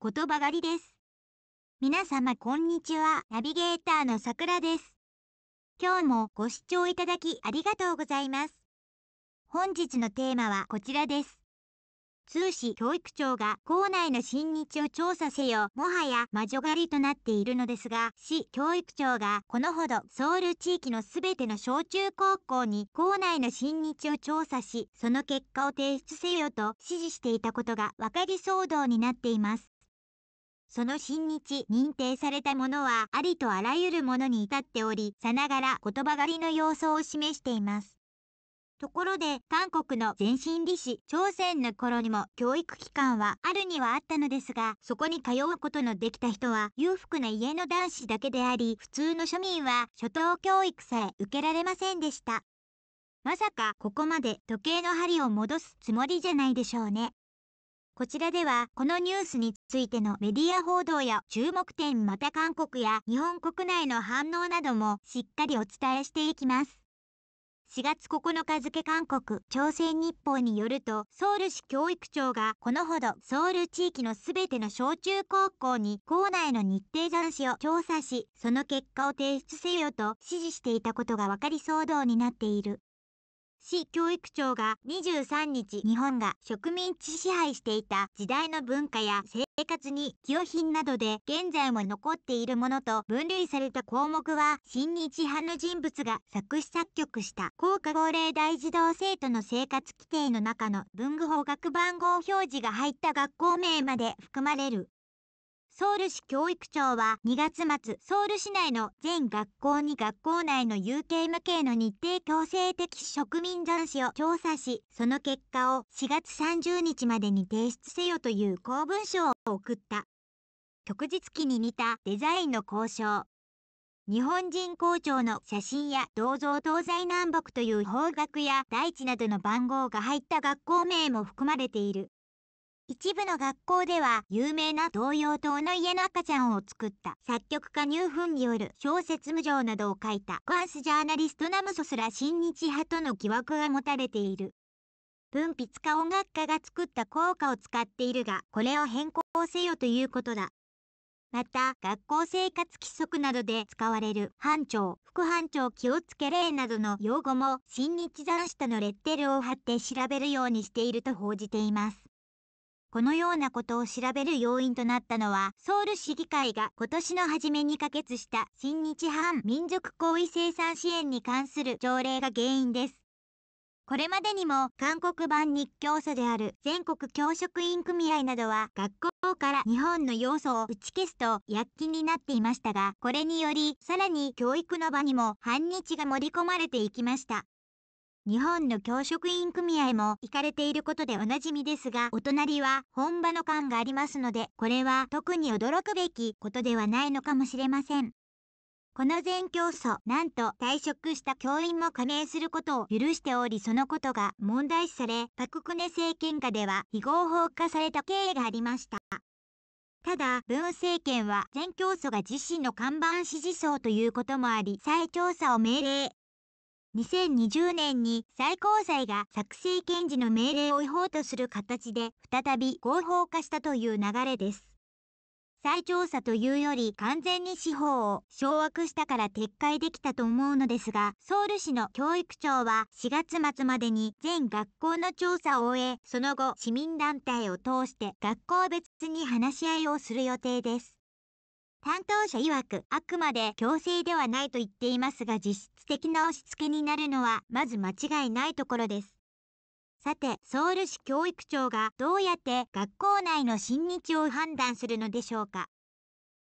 言葉狩りです。皆様こんにちは。ナビゲーターのさくらです。今日もご視聴いただきありがとうございます。本日のテーマはこちらです。通市教育庁が校内の新日を調査せよ、もはや魔女狩りとなっているのですが、市教育庁がこのほどソウル地域のすべての小中高校に校内の新日を調査し、その結果を提出せよと指示していたことが分かり騒動になっています。その親日認定されたものはありとあらゆるものに至っており、さながら言葉狩りの様相を示しています。ところで、韓国の全身理士、朝鮮の頃にも教育機関はあるにはあったのですが、そこに通うことのできた人は裕福な家の男子だけであり、普通の庶民は初等教育さえ受けられませんでした。まさかここまで時計の針を戻すつもりじゃないでしょうね。こちらではこのニュースについてのメディア報道や注目点また韓国や日本国内の反応などもしっかりお伝えしていきます。4月9日付韓国朝鮮日報によるとソウル市教育庁がこのほどソウル地域のすべての小中高校に校内の日程残子を調査しその結果を提出せよと指示していたことが分かり騒動になっている。市教育庁が23日日本が植民地支配していた時代の文化や生活に寄与品などで現在も残っているものと分類された項目は親日派の人物が作詞作曲した高価高齢大児童生徒の生活規定の中の文具法学番号表示が入った学校名まで含まれる。ソウル市教育庁は2月末、ソウル市内の全学校に学校内の有形無形の日程強制的植民残死を調査し、その結果を4月30日までに提出せよという公文書を送った。旭日記に似たデザインの交渉。日本人校長の写真や銅像東西南北という方角や大地などの番号が入った学校名も含まれている。一部の学校では有名な童謡とおの家の赤ちゃんを作った作曲家ニューフンによる小説無常などを書いたワンスジャーナリストナムソスら親日派との疑惑が持たれている。文筆家音楽家が作った効果を使っているが、これを変更せよということだ。また、学校生活規則などで使われる班長、副班長気をつけ例などの用語も、新日山下のレッテルを貼って調べるようにしていると報じています。このようなことを調べる要因となったのは、ソウル市議会が今年の初めに可決した新日反民族行為生産支援に関する条例が原因です。これまでにも韓国版日教組である全国教職員組合などは学校から日本の要素を打ち消すと躍起になっていましたが、これによりさらに教育の場にも反日が盛り込まれていきました。日本の教職員組合も行かれていることでおなじみですが、お隣は本場の感がありますので、これは特に驚くべきことではないのかもしれません。この全教祖、なんと退職した教員も加盟することを許しており、そのことが問題視され、パククネ政権下では非合法化された経緯がありました。ただ、文政権は全教祖が自身の看板支持層ということもあり、再調査を命令。2020年に最高裁が作成検事の命令を違法とする形で再び合法化したという流れです。再調査というより完全に司法を掌握したから撤回できたと思うのですが、ソウル市の教育長は4月末までに全学校の調査を終え、その後市民団体を通して学校別に話し合いをする予定です。担当者曰く、あくまで強制ではないと言っていますが実質的な押し付けになるのは、まず間違いないところです。さて、ソウル市教育庁がどうやって学校内の親日を判断するのでしょうか。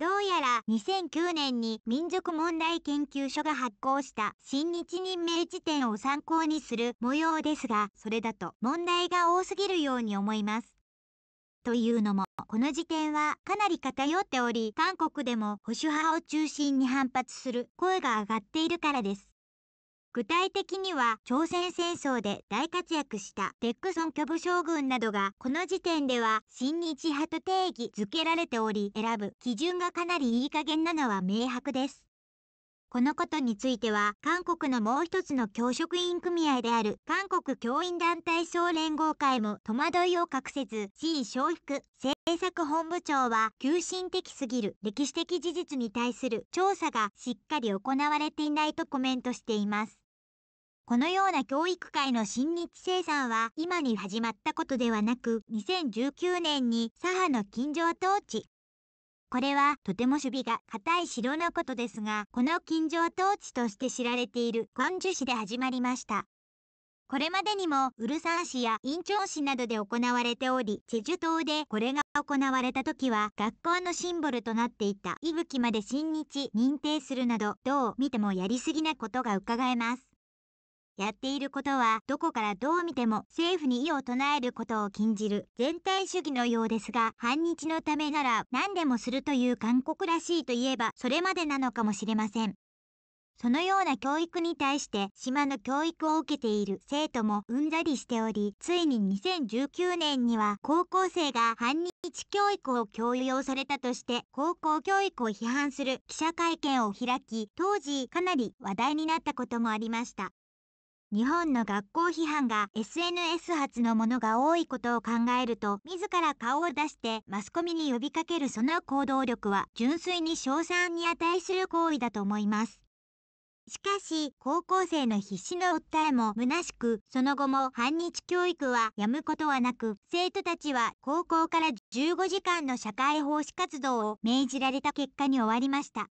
どうやら2009年に民族問題研究所が発行した新日任命辞典を参考にする模様ですが、それだと問題が多すぎるように思います。というのもこの時点はかなり偏っており韓国でも保守派を中心に反発する声が上がっているからです具体的には朝鮮戦争で大活躍したテックソン巨部将軍などがこの時点では親日派と定義づけられており選ぶ基準がかなりいい加減なのは明白ですこのことについては、韓国のもう一つの教職員組合である、韓国教員団体総連合会も戸惑いを隠せず、位小福政策本部長は、急進的すぎる歴史的事実に対する調査がしっかり行われていないとコメントしています。このような教育界の親日生産は今に始まったことではなく、2019年に左派の近所統治、これはとても守備が硬い城のことですが、この近城統治として知られている根樹市で始まりました。これまでにも、ウルサン市やインチョン市などで行われており、チェジュ島でこれが行われた時は、学校のシンボルとなっていた息吹まで親日認定するなど、どう見てもやりすぎなことが伺えます。やっていることはどこからどう見ても政府に異を唱えることを禁じる全体主義のようですが反日のためなら何でもするという韓国らしいといえばそれまでなのかもしれません。そのような教育に対して島の教育を受けている生徒もうんざりしており、ついに2019年には高校生が反日教育を強要されたとして高校教育を批判する記者会見を開き、当時かなり話題になったこともありました。日本の学校批判が SNS 発のものが多いことを考えると、自ら顔を出してマスコミに呼びかけるその行動力は、純粋に賞賛に値する行為だと思います。しかし、高校生の必死の訴えも虚しく、その後も反日教育はやむことはなく、生徒たちは高校から15時間の社会奉仕活動を命じられた結果に終わりました。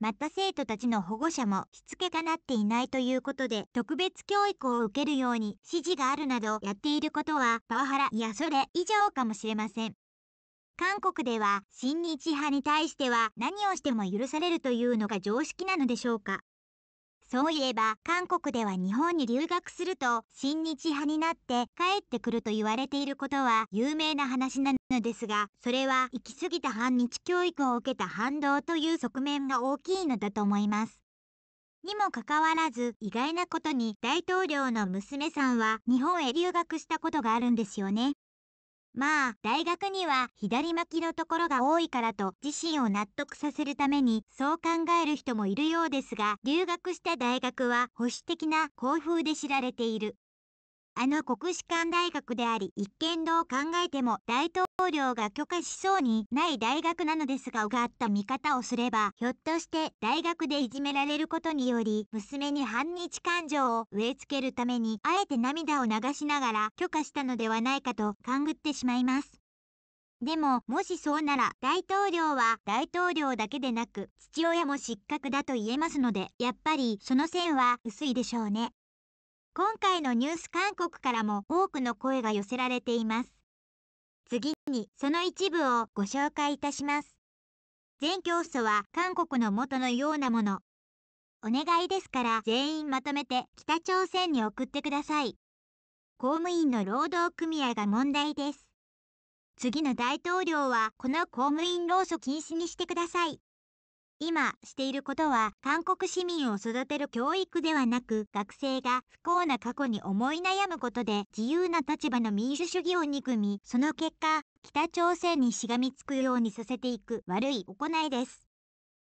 また生徒たちの保護者もしつけがなっていないということで特別教育を受けるように指示があるなどやっていることはパワハラいやそれ以上かもしれません。韓国では親日派に対しては何をしても許されるというのが常識なのでしょうかそういえば韓国では日本に留学すると親日派になって帰ってくると言われていることは有名な話なのですがそれは行き過ぎた反日教育を受けた反動という側面が大きいのだと思います。にもかかわらず意外なことに大統領の娘さんは日本へ留学したことがあるんですよね。まあ、大学には左巻きのところが多いからと自身を納得させるためにそう考える人もいるようですが、留学した大学は保守的な校風で知られている。あの国士舘大学であり一見どう考えても大統領が許可しそうにない大学なのですがうがった見方をすればひょっとして大学でいじめられることにより娘に反日感情を植え付けるためにあえて涙を流しながら許可したのではないかと勘ぐってしまいます。でも、もしそうなら、大統領は大統領だけでなく、父親も失格だと言えますので、やっぱりその線は薄いでしょうね。今回のニュース韓国からも多くの声が寄せられています。次にその一部をご紹介いたします。全教祖は韓国の元のようなもの。お願いですから全員まとめて北朝鮮に送ってください。公務員の労働組合が問題です。次の大統領はこの公務員労組禁止にしてください。今していることは韓国市民を育てる教育ではなく学生が不幸な過去に思い悩むことで自由な立場の民主主義を憎みその結果北朝鮮にしがみつくようにさせていく悪い行いです。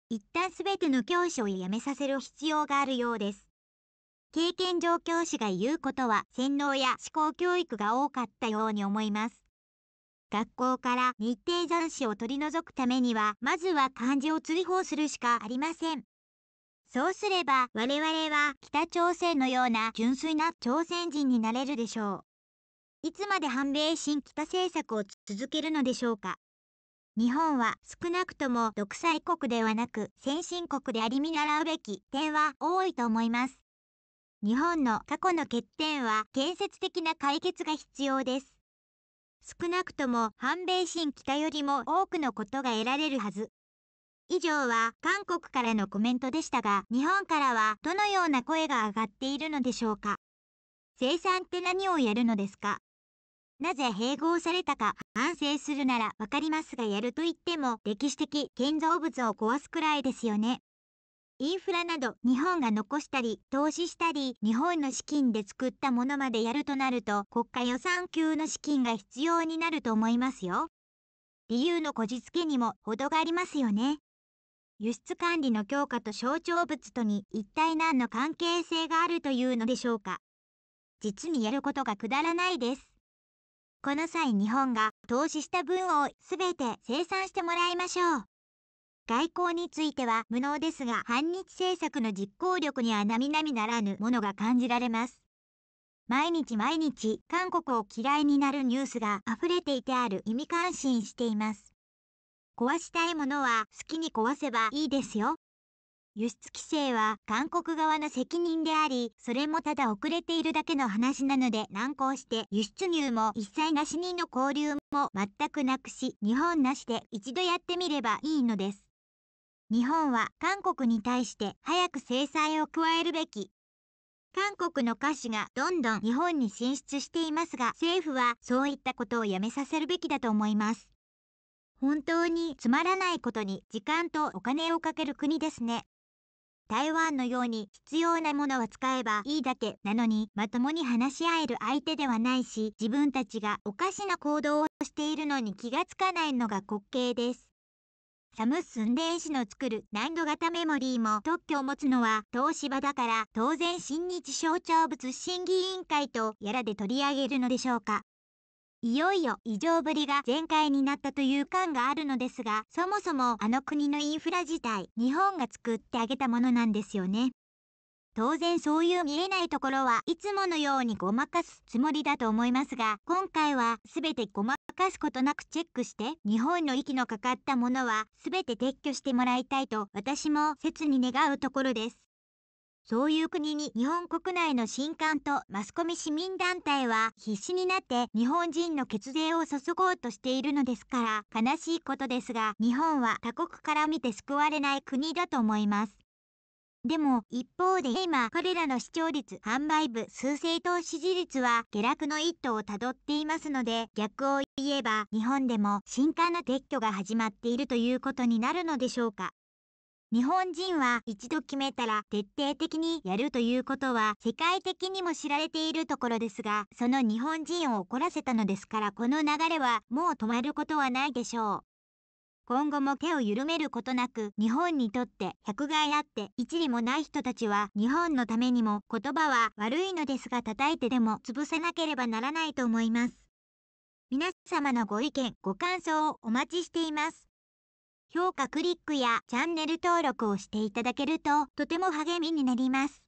一旦すべての教師を辞めさせる必要があるようです。経験上教師が言うことは洗脳や思考教育が多かったように思います。学校から日程残暑を取り除くためには、まずは漢字を追放するしかありません。そうすれば我々は北朝鮮のような純粋な朝鮮人になれるでしょう。いつまで反米新北政策を続けるのでしょうか。日本は少なくとも独裁国ではなく先進国であり見習うべき点は多いと思います。日本の過去の欠点は建設的な解決が必要です。少なくとも反米新北よりも多くのことが得られるはず。以上は韓国からのコメントでしたが、日本からはどのような声が上がっているのでしょうか生産って何をやるのですかなぜ併合されたか反省するならわかりますがやると言っても歴史的建造物を壊すくらいですよね。インフラなど日本が残したり投資したり日本の資金で作ったものまでやるとなると国家予算級の資金が必要になると思いますよ。理由のこじつけにも程がありますよね。輸出管理の強化と象徴物とに一体何の関係性があるというのでしょうか。実にやることがくだらないです。この際日本が投資した分を全て生産してもらいましょう。外交については無能ですが反日政策の実行力には並々ならぬものが感じられます。毎日毎日韓国を嫌いになるニュースが溢れていてある意味関心しています。壊したいものは好きに壊せばいいですよ。輸出規制は韓国側の責任であり、それもただ遅れているだけの話なので難航して輸出入も一切なし人の交流も全くなくし、日本なしで一度やってみればいいのです。日本は韓国に対して早く制裁を加えるべき。韓国の歌詞がどんどん日本に進出していますが、政府はそういったことをやめさせるべきだと思います。本当につまらないことに時間とお金をかける国ですね。台湾のように必要なものは使えばいいだけなのにまともに話し合える相手ではないし自分たちがおかしな行動をしているのに気がつかないのが滑稽です。サムスン電子の作る難度型メモリーも特許を持つのは東芝だから当然新日象徴物審議委員会とやらで取り上げるのでしょうか。いよいよ異常ぶりが全開になったという感があるのですが、そもそもあの国のインフラ自体、日本が作ってあげたものなんですよね。当然そういう見えないところはいつものようにごまかすつもりだと思いますが、今回は全てごまかすことなくチェックして、日本の息のかかったものは全て撤去してもらいたいと私も切に願うところです。そういう国に日本国内の新刊とマスコミ市民団体は必死になって日本人の血税を注ごうとしているのですから悲しいことですが日本は他国から見て救われない国だと思います。でも一方で今彼らの視聴率販売部数政党支持率は下落の一途をたどっていますので逆を言えば日本でも新刊の撤去が始まっているということになるのでしょうか日本人は一度決めたら徹底的にやるということは世界的にも知られているところですがその日本人を怒らせたのですからこの流れはもう止まることはないでしょう。今後も手を緩めることなく日本にとって百害あって一理もない人たちは日本のためにも言葉は悪いのですが叩いてでも潰せなければならないと思います皆様のご意見ご感想をお待ちしています評価クリックやチャンネル登録をしていただけるととても励みになります